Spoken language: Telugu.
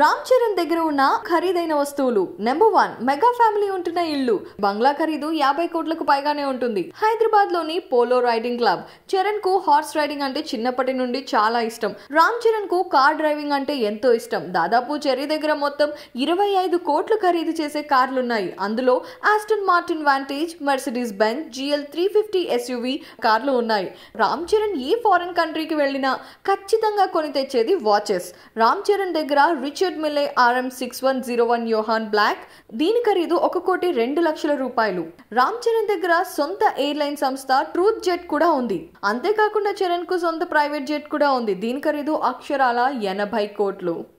రామ్ చరణ్ దగ్గర ఉన్న ఖరీదైన వస్తువులు నెంబర్ వన్ మెగా ఫ్యామిలీ ఉంటున్న ఇల్లు బంగ్లా ఖరీదు యాభై కోట్లకు పైగానే ఉంటుంది హైదరాబాద్ లోని పోలో రైడింగ్ క్లబ్ చరణ్ కు హార్స్ రైడింగ్ అంటే చిన్నప్పటి నుండి చాలా ఇష్టం రామ్ చరణ్ కు కార్ డ్రైవింగ్ అంటే ఎంతో ఇష్టం దాదాపు చెర్రీ దగ్గర మొత్తం ఇరవై ఐదు కోట్లు ఖరీదు చేసే కార్లున్నాయి అందులో Aston Martin Vantage Mercedes Benz GL three fifty SUV కార్లు ఉన్నాయి రామ్ చరణ్ ఏ ఫారెన్ కంట్రీకి వెళ్ళినా ఖచ్చితంగా కొని తెచ్చేది వాచెస్ రామ్ చరణ్ దగ్గర rich Richard Mille RM six one zero one Yohan Blake దీని ఖరీదు ఒక కోటి రెండు లక్షల రూపాయలు రామ్ చరణ్ దగ్గర సొంత ఎయిర్లైన్ సంస్థ ట్రూత్ జెట్ కూడా ఉంది అంతేకాకుండా చరణ్ కు సొంత ప్రైవేట్ జెట్ కూడా ఉంది దీని ఖరీదు అక్షరాల ఎనభై కోట్లు